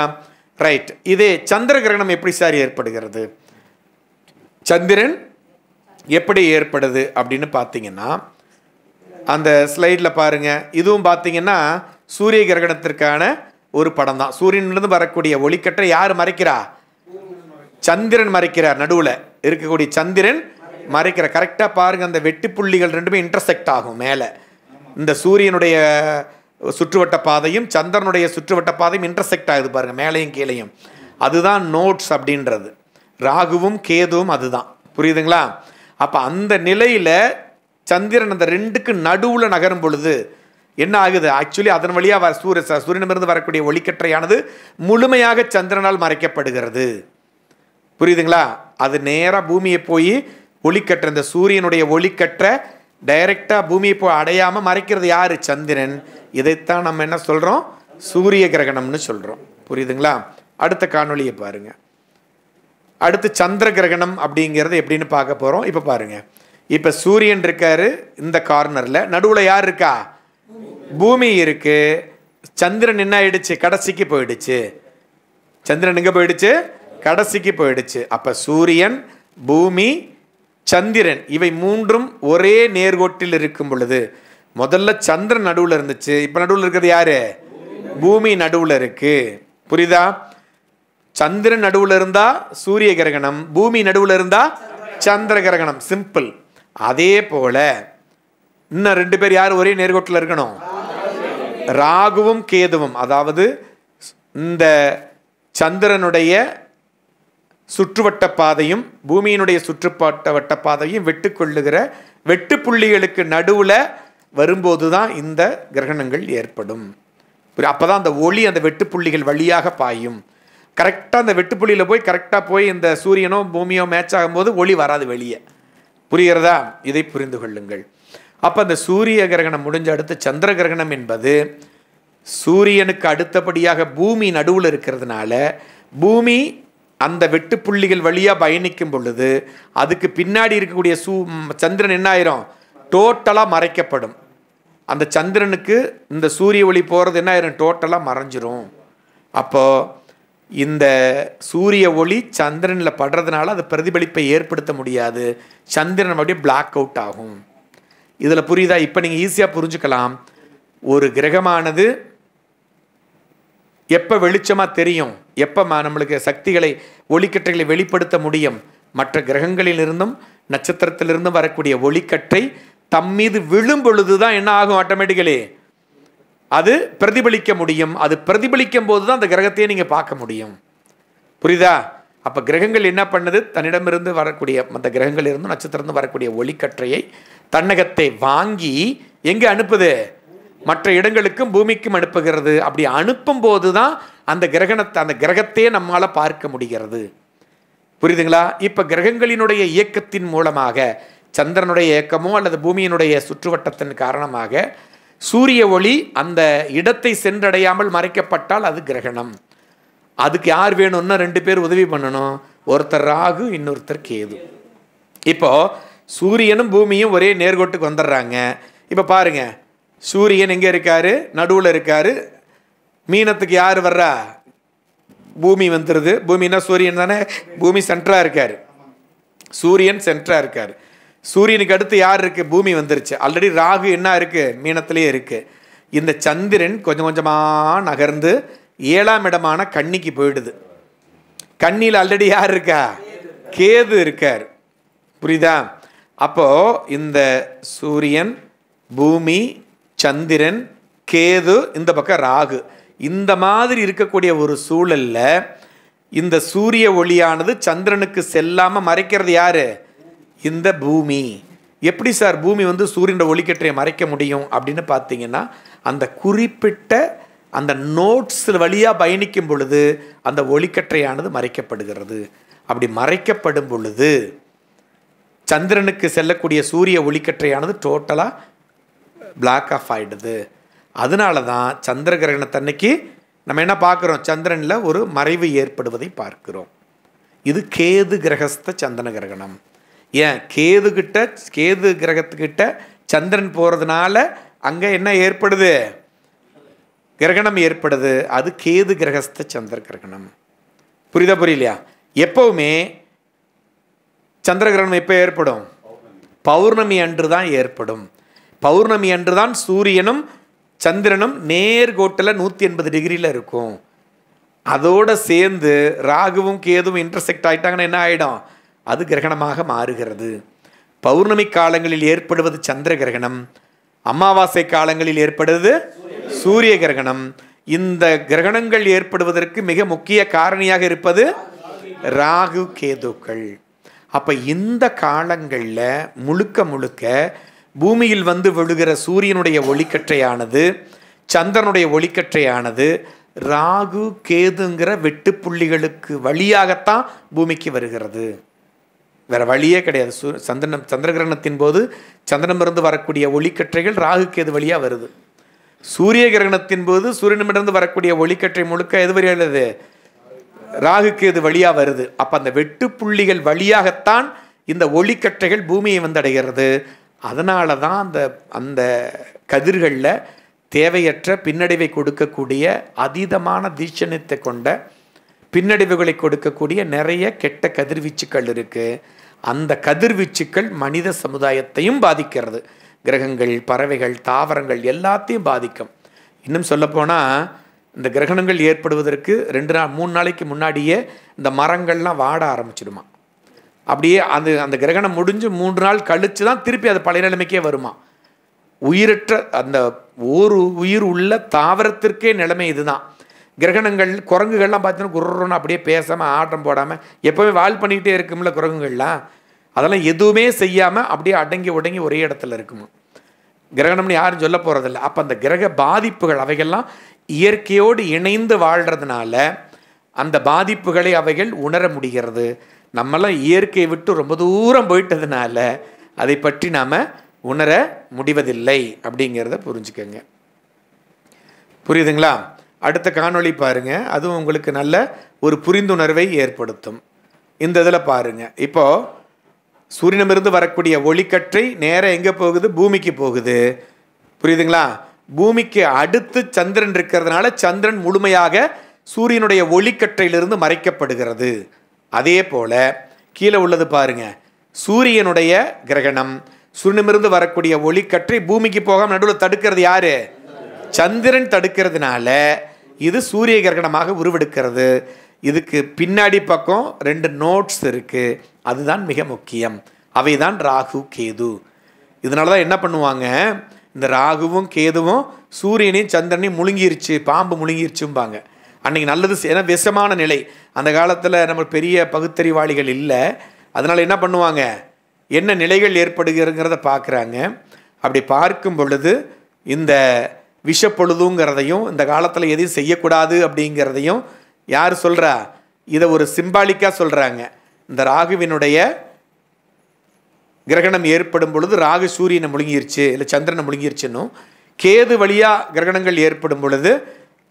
ரைட் இதே சந்திர கிரகணம் எப்படி சார் ஏற்படுகிறது சந்திரன் எப்படி ஏற்படுது அப்படின்னு பார்த்தீங்கன்னா அந்த ஸ்லைடில் பாருங்கள் இதுவும் பார்த்தீங்கன்னா சூரிய கிரகணத்திற்கான ஒரு படம் தான் சூரியன்லேருந்து வரக்கூடிய ஒளிக்கட்டை யார் மறைக்கிறா சந்திரன் மறைக்கிறார் நடுவில் இருக்கக்கூடிய சந்திரன் மறைக்கிற கரெக்டாக பாருங்கள் அந்த வெட்டி புள்ளிகள் ரெண்டுமே இன்டர்செக்ட் ஆகும் மேலே இந்த சூரியனுடைய சுற்றுவட்ட பாதையும் சந்திரனுடைய சுற்றுவட்ட பாதையும் இன்டர்செக்ட் ஆகுது பாருங்கள் மேலேயும் கீழேயும் அதுதான் நோட்ஸ் அப்படின்றது ராகுவும் கேதுவும் அதுதான் புரியுதுங்களா அப்போ அந்த நிலையில் சந்திரன் அந்த ரெண்டுக்கு நடுவில் நகரும் பொழுது என்ன ஆகுது ஆக்சுவலி அதன் வழியாக வர சூரிய சூரியனமிருந்து வரக்கூடிய ஒளிக்கற்றையானது முழுமையாக சந்திரனால் மறைக்கப்படுகிறது புரியுதுங்களா அது நேராக பூமியை போய் ஒளிக்கற்ற இந்த சூரியனுடைய ஒளிக்கற்ற டைரெக்டாக பூமியை போய் அடையாமல் மறைக்கிறது யார் சந்திரன் இதைத்தான் நம்ம என்ன சொல்கிறோம் சூரிய கிரகணம்னு சொல்கிறோம் புரியுதுங்களா அடுத்த காணொலியை பாருங்கள் அடுத்து சந்திர கிரகணம் அப்படிங்கிறது எப்படின்னு பார்க்க போகிறோம் இப்போ பாருங்கள் இப்போ சூரியன் இருக்காரு இந்த கார்னரில் நடுவில் யார் இருக்கா பூமி இருக்குது சந்திரன் என்ன ஆயிடுச்சு கடைசிக்கு போயிடுச்சு சந்திரன் எங்கே போயிடுச்சு கடைசிக்கு போயிடுச்சு அப்போ சூரியன் பூமி சந்திரன் இவை மூன்றும் ஒரே நேர்கோட்டில் இருக்கும் பொழுது முதல்ல சந்திரன் நடுவில் இருந்துச்சு இப்போ நடுவில் இருக்கிறது யாரு பூமி நடுவில் இருக்கு புரியுதா சந்திரன் நடுவில் இருந்தா சூரிய கிரகணம் பூமி நடுவில் இருந்தா சந்திர கிரகணம் சிம்பிள் அதே போல இன்னும் ரெண்டு பேர் யார் ஒரே நேர்கோட்டில் இருக்கணும் ராகுவும் கேதுவும் அதாவது இந்த சந்திரனுடைய சுற்றுவட்ட பாதையும் பூமியினுடைய சுற்றுப்பாட்ட வட்ட பாதையும் வெட்டுக்கொள்ளுகிற வெட்டு புள்ளிகளுக்கு நடுவில் வரும்போது தான் இந்த கிரகணங்கள் ஏற்படும் அப்போ தான் அந்த ஒளி அந்த வெட்டுப்புள்ளிகள் வழியாக பாயும் கரெக்டாக அந்த வெட்டுப்புள்ளியில் போய் கரெக்டாக போய் இந்த சூரியனோ பூமியோ மேட்ச் ஆகும்போது ஒளி வராது வெளியே புரிகிறதா இதை புரிந்து கொள்ளுங்கள் அப்போ அந்த சூரிய கிரகணம் முடிஞ்ச அடுத்த சந்திர கிரகணம் என்பது சூரியனுக்கு அடுத்தபடியாக பூமி நடுவில் இருக்கிறதுனால பூமி அந்த வெட்டுப்புள்ளிகள் வழியாக பயணிக்கும் பொழுது அதுக்கு பின்னாடி இருக்கக்கூடிய சூ சந்திரன் என்ன ஆயிரும் டோட்டலாக மறைக்கப்படும் அந்த சந்திரனுக்கு இந்த சூரிய ஒளி போகிறது என்ன ஆயிரும் டோட்டலாக மறைஞ்சிரும் அப்போது இந்த சூரிய ஒளி சந்திரனில் படுறதுனால அது பிரதிபலிப்பை ஏற்படுத்த முடியாது சந்திரன் அப்படியே பிளாக் அவுட் ஆகும் இதில் புரியுதா இப்போ நீங்கள் ஈஸியாக புரிஞ்சுக்கலாம் ஒரு கிரகமானது எப்போ வெளிச்சமாக தெரியும் எப்போ நம்மளுக்கு சக்திகளை ஒளிக்கற்றைகளை வெளிப்படுத்த முடியும் மற்ற கிரகங்களிலிருந்தும் நட்சத்திரத்திலிருந்தும் வரக்கூடிய ஒளிக்கற்றை தம் மீது விழும் பொழுது தான் என்ன ஆகும் ஆட்டோமேட்டிக்கலி அது பிரதிபலிக்க முடியும் அது பிரதிபலிக்கும் போது தான் அந்த கிரகத்தையே நீங்கள் பார்க்க முடியும் புரியுதா அப்போ கிரகங்கள் என்ன பண்ணுது தன்னிடமிருந்து வரக்கூடிய அந்த கிரகங்களிலிருந்து நட்சத்திரம் வரக்கூடிய ஒளிக்கற்றையை தன்னகத்தை வாங்கி எங்கே அனுப்புது மற்ற இடங்களுக்கும் பூமிக்கும் அனுப்புகிறது அப்படி அனுப்பும் போது தான் அந்த கிரகணத்தை அந்த கிரகத்தையே நம்மால் பார்க்க முடிகிறது புரியுதுங்களா இப்போ கிரகங்களினுடைய இயக்கத்தின் மூலமாக சந்திரனுடைய இயக்கமோ அல்லது பூமியினுடைய சுற்றுவட்டத்தின் காரணமாக சூரிய ஒளி அந்த இடத்தை சென்றடையாமல் மறைக்கப்பட்டால் அது கிரகணம் அதுக்கு யார் வேணும்னா ரெண்டு பேர் உதவி பண்ணணும் ஒருத்தர் ராகு இன்னொருத்தர் கேது இப்போது சூரியனும் பூமியும் ஒரே நேர்கோட்டுக்கு வந்துடுறாங்க இப்போ பாருங்கள் சூரியன் எங்கே இருக்கார் நடுவில் இருக்கார் மீனத்துக்கு யார் வர்றா பூமி வந்துடுது பூமின்னா சூரியன் தானே பூமி சென்ட்ராக இருக்கார் சூரியன் சென்டராக இருக்கார் சூரியனுக்கு அடுத்து யார் இருக்குது பூமி வந்துருச்சு ஆல்ரெடி ராகு என்ன இருக்குது மீனத்திலே இருக்குது இந்த சந்திரன் கொஞ்சம் கொஞ்சமாக நகர்ந்து ஏழாம் இடமான கண்ணிக்கு போயிடுது கண்ணியில் ஆல்ரெடி யார் இருக்கா கேது இருக்கார் புரியுதா அப்போது இந்த சூரியன் பூமி சந்திரன் கேது இந்த பக்கம் ராகு இந்த மாதிரி இருக்கக்கூடிய ஒரு சூழலில் இந்த சூரிய ஒளியானது சந்திரனுக்கு செல்லாமல் மறைக்கிறது யார் இந்த பூமி எப்படி சார் பூமி வந்து சூரியன் ஒளிக்கற்றையை மறைக்க முடியும் அப்படின்னு பார்த்தீங்கன்னா அந்த குறிப்பிட்ட அந்த நோட்ஸ் வழியாக பயணிக்கும் பொழுது அந்த ஒளிக்கற்றையானது மறைக்கப்படுகிறது அப்படி மறைக்கப்படும் பொழுது சந்திரனுக்கு செல்லக்கூடிய சூரிய ஒளிக்கற்றையானது டோட்டலாக பிளாக் ஆஃப் ஆகிடுது அதனால தான் சந்திர கிரகணத்தன்னைக்கு நம்ம என்ன பார்க்குறோம் சந்திரனில் ஒரு மறைவு ஏற்படுவதை பார்க்குறோம் இது கேது கிரகஸ்த சந்திரன கிரகணம் ஏன் கேதுகிட்ட கேது கிரகத்துக்கிட்ட சந்திரன் போகிறதுனால அங்கே என்ன ஏற்படுது கிரகணம் ஏற்படுது அது கேது கிரகஸ்த சந்திர கிரகணம் புரியுதா புரியலையா எப்போவுமே சந்திர கிரகணம் எப்போ ஏற்படும் பௌர்ணமி அன்று தான் ஏற்படும் பௌர்ணமி அன்று தான் சூரியனும் சந்திரனும் நேர்கோட்டில் நூற்றி எண்பது டிகிரியில் இருக்கும் அதோடு சேர்ந்து ராகுவும் கேதுவும் இன்டர்செக்ட் ஆகிட்டாங்கன்னா என்ன ஆகிடும் அது கிரகணமாக மாறுகிறது பௌர்ணமி காலங்களில் ஏற்படுவது சந்திர கிரகணம் அமாவாசை காலங்களில் ஏற்படுவது சூரிய கிரகணம் இந்த கிரகணங்கள் ஏற்படுவதற்கு மிக முக்கிய காரணியாக இருப்பது ராகு கேதுக்கள் அப்போ இந்த காலங்களில் முழுக்க முழுக்க பூமியில் வந்து விழுகிற சூரியனுடைய ஒளிக்கற்றையானது சந்திரனுடைய ஒளிக்கற்றையானது ராகு கேதுங்கிற வெட்டு புள்ளிகளுக்கு வழியாகத்தான் பூமிக்கு வருகிறது வேறு வழியே கிடையாது சூ சந்திரன் சந்திரகிரகணத்தின் போது சந்திரனமிருந்து வரக்கூடிய ஒளிக்கற்றைகள் ராகு கேது வழியாக வருது சூரிய கிரகணத்தின் போது சூரியனமிருந்து வரக்கூடிய ஒளிக்கற்றை முழுக்க எது வரையுள்ளது ராகு கேது வழியாக வருது அப்போ அந்த வெட்டு புள்ளிகள் வழியாகத்தான் இந்த ஒளிக்கற்றைகள் பூமியை வந்தடைகிறது அதனால தான் அந்த அந்த கதிர்களில் தேவையற்ற பின்னடைவை கொடுக்கக்கூடிய அதீதமான தீட்சணத்தை கொண்ட பின்னடைவுகளை கொடுக்கக்கூடிய நிறைய கெட்ட கதிர்வீச்சுக்கள் இருக்குது அந்த கதிர்வீச்சுக்கள் மனித சமுதாயத்தையும் பாதிக்கிறது கிரகங்கள் பறவைகள் தாவரங்கள் எல்லாத்தையும் பாதிக்கும் இன்னும் சொல்லப்போனால் இந்த கிரகணங்கள் ஏற்படுவதற்கு ரெண்டு நாள் மூணு நாளைக்கு முன்னாடியே இந்த மரங்கள்லாம் வாட ஆரம்பிச்சிடுமா அப்படியே அந்த அந்த கிரகணம் முடிஞ்சு மூன்று நாள் கழித்து தான் திருப்பி அது பழைய நிலைமைக்கே வருமா உயிரற்ற அந்த ஒரு உயிர் உள்ள தாவரத்திற்கே நிலைமை இதுதான் கிரகணங்கள் குரங்குகள்லாம் பார்த்தீங்கன்னா குரன்னு அப்படியே பேசாமல் ஆட்டம் போடாமல் எப்போவுமே வால் பண்ணிக்கிட்டே இருக்கும்ல குரங்குகள்லாம் அதெல்லாம் எதுவுமே செய்யாமல் அப்படியே அடங்கி உடங்கி ஒரே இடத்துல இருக்குமா கிரகணம்னு யாரும் சொல்ல போகிறதில்ல அப்போ அந்த கிரக பாதிப்புகள் அவைகள்லாம் இயற்கையோடு இணைந்து வாழ்கிறதுனால அந்த பாதிப்புகளை அவைகள் உணர முடிகிறது நம்மெல்லாம் இயற்கையை விட்டு ரொம்ப தூரம் போயிட்டதுனால அதை பற்றி நாம் உணர முடிவதில்லை அப்படிங்கிறத புரிஞ்சுக்கோங்க புரியுதுங்களா அடுத்த காணொளி பாருங்கள் அதுவும் உங்களுக்கு நல்ல ஒரு புரிந்துணர்வை ஏற்படுத்தும் இந்த இதில் பாருங்கள் இப்போது சூரியனமிருந்து வரக்கூடிய ஒளிக்கற்றை நேராக எங்கே போகுது பூமிக்கு போகுது புரியுதுங்களா பூமிக்கு அடுத்து சந்திரன் இருக்கிறதுனால சந்திரன் முழுமையாக சூரியனுடைய ஒளிக்கற்றையிலிருந்து மறைக்கப்படுகிறது அதே போல் கீழே உள்ளது பாருங்க சூரியனுடைய கிரகணம் சூரியனிமிருந்து வரக்கூடிய ஒளி கற்றி பூமிக்கு போகாமல் நடுவில் தடுக்கிறது யார் சந்திரன் தடுக்கிறதுனால இது சூரிய கிரகணமாக உருவெடுக்கிறது இதுக்கு பின்னாடி பக்கம் ரெண்டு நோட்ஸ் இருக்குது அதுதான் மிக முக்கியம் அவை தான் ராகு கேது இதனால தான் என்ன பண்ணுவாங்க இந்த ராகுவும் கேதுவும் சூரியனையும் சந்திரனையும் முழுங்கிருச்சு பாம்பு முழுங்கிருச்சும்பாங்க அன்றைக்கி நல்லது ஏன்னா விஷமான நிலை அந்த காலத்தில் நம்ம பெரிய பகுத்தறிவாளிகள் இல்லை அதனால் என்ன பண்ணுவாங்க என்ன நிலைகள் ஏற்படுகிறதுங்கிறத பார்க்குறாங்க அப்படி பார்க்கும் பொழுது இந்த விஷப்பொழுதுங்கிறதையும் இந்த காலத்தில் எதையும் செய்யக்கூடாது அப்படிங்கிறதையும் யார் சொல்கிறா இதை ஒரு சிம்பாலிக்காக சொல்கிறாங்க இந்த ராகுவினுடைய கிரகணம் ஏற்படும் பொழுது ராகு சூரியனை முழுங்கிருச்சு இல்லை சந்திரனை முழுங்கிருச்சுன்னும் கேது வழியாக கிரகணங்கள் ஏற்படும் பொழுது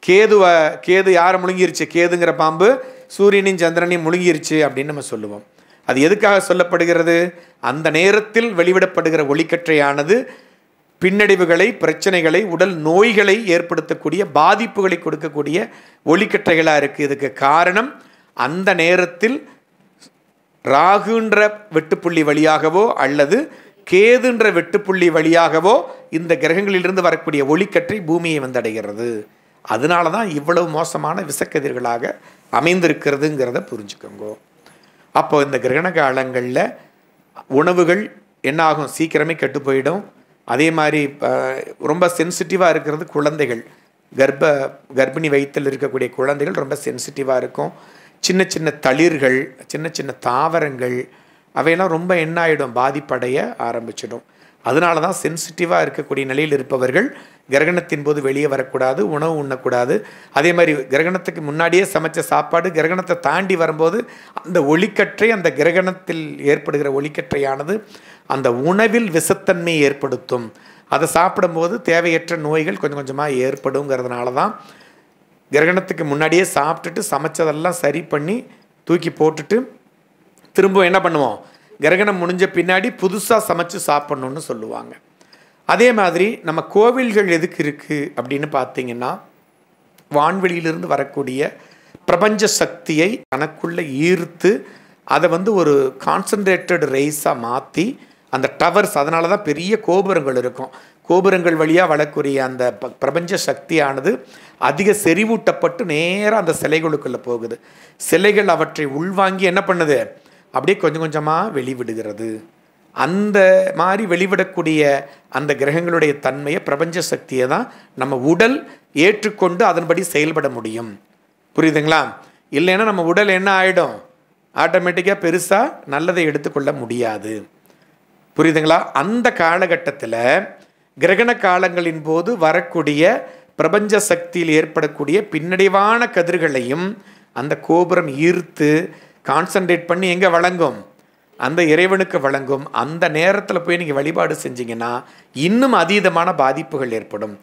கேதுவை கேது யார் முழுங்கிருச்சு கேதுங்கிற பாம்பு சூரியனையும் சந்திரனையும் முழுங்கிருச்சு அப்படின்னு நம்ம சொல்லுவோம் அது எதுக்காக சொல்லப்படுகிறது அந்த நேரத்தில் வெளிவிடப்படுகிற ஒளிக்கற்றையானது பின்னடைவுகளை பிரச்சனைகளை உடல் நோய்களை ஏற்படுத்தக்கூடிய பாதிப்புகளை கொடுக்கக்கூடிய ஒளிக்கற்றைகளாக இருக்குது இதுக்கு காரணம் அந்த நேரத்தில் ராகுன்ற வெட்டுப்புள்ளி வழியாகவோ அல்லது கேதுன்ற வெட்டுப்புள்ளி வழியாகவோ இந்த கிரகங்களிலிருந்து வரக்கூடிய ஒளிக்கற்றை பூமியை வந்தடைகிறது அதனால தான் இவ்வளவு மோசமான விசக்கதிர்களாக அமைந்திருக்கிறதுங்கிறத புரிஞ்சுக்கோங்க அப்போ இந்த கிரகண காலங்களில் உணவுகள் என்னாகும் சீக்கிரமே கெட்டு போயிடும் அதே மாதிரி ரொம்ப சென்சிட்டிவாக இருக்கிறது குழந்தைகள் கர்ப்ப கர்ப்பிணி வயிற்றில் இருக்கக்கூடிய குழந்தைகள் ரொம்ப சென்சிட்டிவாக இருக்கும் சின்ன சின்ன தளிர்கள் சின்ன சின்ன தாவரங்கள் அவையெல்லாம் ரொம்ப என்ன ஆகிடும் பாதிப்படைய ஆரம்பிச்சிடும் அதனால தான் சென்சிட்டிவாக இருக்கக்கூடிய நிலையில் இருப்பவர்கள் கிரகணத்தின் போது வெளியே வரக்கூடாது உணவு உண்ணக்கூடாது அதே மாதிரி கிரகணத்துக்கு முன்னாடியே சமைச்ச சாப்பாடு கிரகணத்தை தாண்டி வரும்போது அந்த ஒளிக்கற்றை அந்த கிரகணத்தில் ஏற்படுகிற ஒளிக்கற்றையானது அந்த உணவில் விசத்தன்மை ஏற்படுத்தும் அதை சாப்பிடும்போது தேவையற்ற நோய்கள் கொஞ்சம் கொஞ்சமாக ஏற்படுங்கிறதுனால தான் கிரகணத்துக்கு முன்னாடியே சாப்பிட்டுட்டு சமைச்சதெல்லாம் சரி பண்ணி தூக்கி போட்டுட்டு திரும்ப என்ன பண்ணுவோம் கிரகணம் முடிஞ்ச பின்னாடி புதுசாக சமைச்சு சாப்பிட்ணுன்னு சொல்லுவாங்க அதே மாதிரி நம்ம கோவில்கள் எதுக்கு இருக்குது அப்படின்னு பார்த்தீங்கன்னா வான்வெளியிலிருந்து வரக்கூடிய பிரபஞ்ச சக்தியை தனக்குள்ளே ஈர்த்து அதை வந்து ஒரு கான்சன்ட்ரேட்டட் ரைஸாக மாற்றி அந்த டவர்ஸ் அதனால தான் பெரிய கோபுரங்கள் இருக்கும் கோபுரங்கள் வழியாக வளக்கூடிய அந்த பிரபஞ்ச சக்தியானது அதிக செறிவூட்டப்பட்டு நேராக அந்த சிலைகளுக்குள்ளே போகுது சிலைகள் அவற்றை உள்வாங்கி என்ன பண்ணுது அப்படியே கொஞ்சம் கொஞ்சமாக வெளிவிடுகிறது அந்த மாதிரி வெளிவிடக்கூடிய அந்த கிரகங்களுடைய தன்மையை பிரபஞ்ச சக்தியை தான் நம்ம உடல் ஏற்றுக்கொண்டு அதன்படி செயல்பட முடியும் புரியுதுங்களா இல்லைன்னா நம்ம உடல் என்ன ஆகிடும் ஆட்டோமேட்டிக்காக பெருசாக நல்லதை எடுத்துக்கொள்ள முடியாது புரியுதுங்களா அந்த காலகட்டத்தில் கிரகண காலங்களின் போது வரக்கூடிய பிரபஞ்ச சக்தியில் ஏற்படக்கூடிய பின்னடைவான கதிர்களையும் அந்த கோபுரம் ஈர்த்து கான்சன்ட்ரேட் பண்ணி எங்கே வழங்கும் அந்த இறைவனுக்கு வழங்கும் அந்த நேரத்தில் போய் நீங்கள் வழிபாடு செஞ்சீங்கன்னா இன்னும் அதீதமான பாதிப்புகள் ஏற்படும்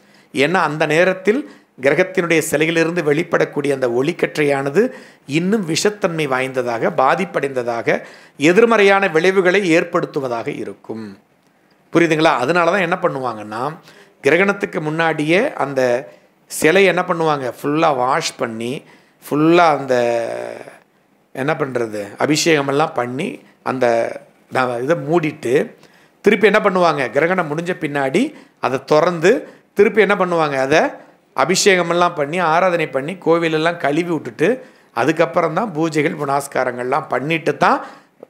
ஏன்னா அந்த நேரத்தில் கிரகத்தினுடைய சிலையிலிருந்து வெளிப்படக்கூடிய அந்த ஒளிக்கற்றையானது இன்னும் விஷத்தன்மை வாய்ந்ததாக பாதிப்படைந்ததாக எதிர்மறையான விளைவுகளை ஏற்படுத்துவதாக இருக்கும் புரியுதுங்களா அதனால தான் என்ன பண்ணுவாங்கன்னா கிரகணத்துக்கு முன்னாடியே அந்த சிலை என்ன பண்ணுவாங்க ஃபுல்லாக வாஷ் பண்ணி ஃபுல்லாக அந்த என்ன பண்ணுறது அபிஷேகமெல்லாம் பண்ணி அந்த இதை மூடிட்டு திருப்பி என்ன பண்ணுவாங்க கிரகணம் முடிஞ்ச பின்னாடி அதை திறந்து திருப்பி என்ன பண்ணுவாங்க அதை அபிஷேகமெல்லாம் பண்ணி ஆராதனை பண்ணி கோவிலெல்லாம் கழுவி விட்டுட்டு அதுக்கப்புறம் தான் பூஜைகள் புனாஸ்காரங்கள்லாம் பண்ணிட்டு தான்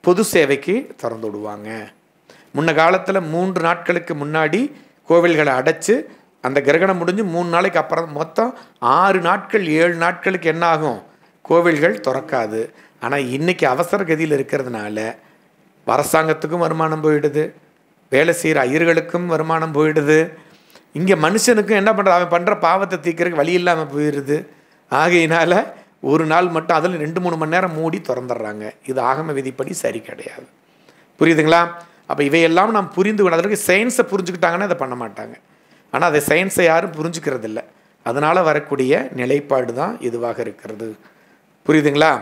பொது சேவைக்கு திறந்து விடுவாங்க முன்ன காலத்தில் மூன்று நாட்களுக்கு முன்னாடி கோவில்களை அடைச்சி அந்த கிரகணம் முடிஞ்சு மூணு நாளைக்கு அப்புறம் மொத்தம் ஆறு நாட்கள் ஏழு நாட்களுக்கு என்ன ஆகும் கோவில்கள் திறக்காது ஆனால் இன்றைக்கி அவசர கதியில் இருக்கிறதுனால அரசாங்கத்துக்கும் வருமானம் போயிடுது வேலை செய்கிற ஐயர்களுக்கும் வருமானம் போயிடுது இங்கே மனுஷனுக்கும் என்ன பண்ணுறது அவன் பண்ணுற பாவத்தை தீக்கிறதுக்கு வழி இல்லாமல் போயிடுது ஆகையினால் ஒரு நாள் மட்டும் அதில் ரெண்டு மூணு மணி நேரம் மூடி திறந்துடுறாங்க இது ஆகம விதிப்படி சரி கிடையாது புரியுதுங்களா அப்போ இவையெல்லாம் நாம் புரிந்து கொண்டு அதற்கு சயின்ஸை புரிஞ்சுக்கிட்டாங்கன்னா அதை பண்ண மாட்டாங்க ஆனால் அதை சயின்ஸை யாரும் புரிஞ்சுக்கிறது இல்லை அதனால் வரக்கூடிய நிலைப்பாடு தான் இதுவாக இருக்கிறது புரியுதுங்களா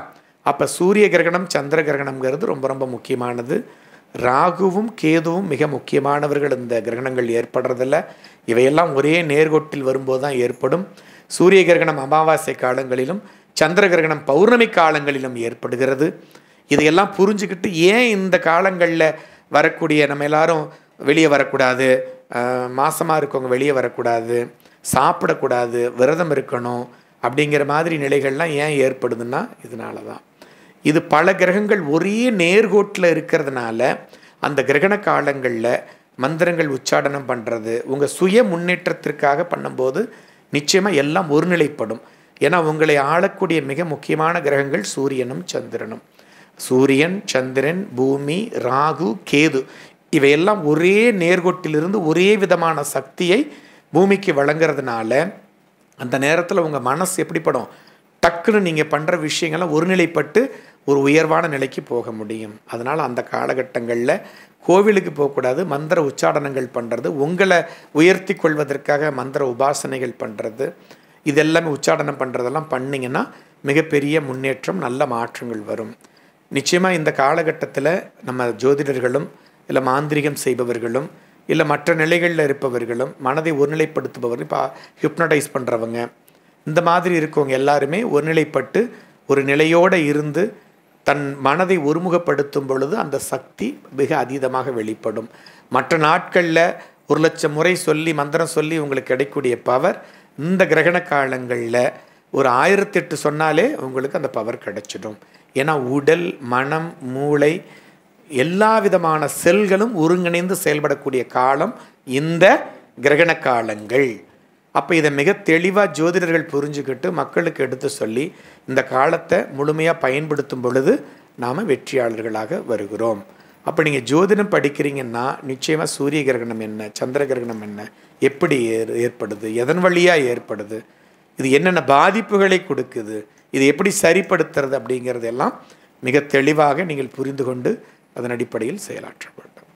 அப்போ சூரிய கிரகணம் சந்திர கிரகணம்ங்கிறது ரொம்ப ரொம்ப முக்கியமானது ராகுவும் கேதுவும் மிக முக்கியமானவர்கள் இந்த கிரகணங்கள் ஏற்படுறதில்ல இவையெல்லாம் ஒரே நேர்கோட்டில் வரும்போது தான் ஏற்படும் சூரிய கிரகணம் அமாவாசை காலங்களிலும் சந்திர கிரகணம் பௌர்ணமி காலங்களிலும் ஏற்படுகிறது இதையெல்லாம் புரிஞ்சுக்கிட்டு ஏன் இந்த காலங்களில் வரக்கூடிய நம்ம எல்லாரும் வெளியே வரக்கூடாது மாசமாக இருக்கவங்க வெளியே வரக்கூடாது சாப்பிடக்கூடாது விரதம் இருக்கணும் அப்படிங்கிற மாதிரி நிலைகள்லாம் ஏன் ஏற்படுதுன்னா இதனால தான் இது பல கிரகங்கள் ஒரே நேர்கோட்டில் இருக்கிறதுனால அந்த கிரகண காலங்களில் மந்திரங்கள் உச்சாடனம் பண்ணுறது உங்கள் சுய முன்னேற்றத்திற்காக பண்ணும்போது நிச்சயமாக எல்லாம் ஒருநிலைப்படும் ஏன்னா உங்களை ஆளக்கூடிய மிக முக்கியமான கிரகங்கள் சூரியனும் சந்திரனும் சூரியன் சந்திரன் பூமி ராகு கேது இவையெல்லாம் ஒரே நேர்கோட்டிலிருந்து ஒரே விதமான சக்தியை பூமிக்கு வழங்குறதுனால அந்த நேரத்தில் உங்கள் மனசு எப்படிப்படும் டக்குன்னு நீங்கள் பண்ணுற விஷயங்கள்லாம் ஒருநிலைப்பட்டு ஒரு உயர்வான நிலைக்கு போக முடியும் அதனால் அந்த காலகட்டங்களில் கோவிலுக்கு போகக்கூடாது மந்திர உச்சாடனங்கள் பண்ணுறது உங்களை உயர்த்தி கொள்வதற்காக மந்திர உபாசனைகள் பண்ணுறது இதெல்லாமே உச்சாடனம் பண்ணுறதெல்லாம் பண்ணிங்கன்னா மிகப்பெரிய முன்னேற்றம் நல்ல மாற்றங்கள் வரும் நிச்சயமாக இந்த காலகட்டத்தில் நம்ம ஜோதிடர்களும் இல்லை மாந்திரிகம் செய்பவர்களும் இல்லை மற்ற நிலைகளில் இருப்பவர்களும் மனதை ஒருநிலைப்படுத்துபவர்கள் இப்போ ஹிப்னடைஸ் பண்ணுறவங்க இந்த மாதிரி இருக்கவங்க எல்லாருமே ஒருநிலைப்பட்டு ஒரு நிலையோடு இருந்து தன் மனதை ஒருமுகப்படுத்தும் பொழுது அந்த சக்தி மிக அதீதமாக வெளிப்படும் மற்ற நாட்களில் ஒரு லட்சம் முறை சொல்லி மந்திரம் சொல்லி உங்களுக்கு கிடைக்கூடிய பவர் இந்த கிரகண காலங்களில் ஒரு ஆயிரத்தி எட்டு சொன்னாலே உங்களுக்கு அந்த பவர் கிடைச்சிடும் ஏன்னா உடல் மனம் மூளை எல்லா விதமான செல்களும் ஒருங்கிணைந்து செயல்படக்கூடிய காலம் இந்த கிரகண காலங்கள் அப்போ இதை மிக தெளிவாக ஜோதிடர்கள் புரிஞ்சுக்கிட்டு மக்களுக்கு எடுத்து சொல்லி இந்த காலத்தை முழுமையாக பயன்படுத்தும் பொழுது நாம் வெற்றியாளர்களாக வருகிறோம் அப்போ நீங்கள் ஜோதிடம் படிக்கிறீங்கன்னா நிச்சயமாக சூரிய கிரகணம் என்ன சந்திர கிரகணம் என்ன எப்படி ஏற்படுது எதன் வழியாக ஏற்படுது இது என்னென்ன பாதிப்புகளை கொடுக்குது இது எப்படி சரிப்படுத்துறது அப்படிங்கிறதெல்லாம் மிக தெளிவாக நீங்கள் புரிந்து கொண்டு அதன் அடிப்படையில் செயலாற்றப்படும்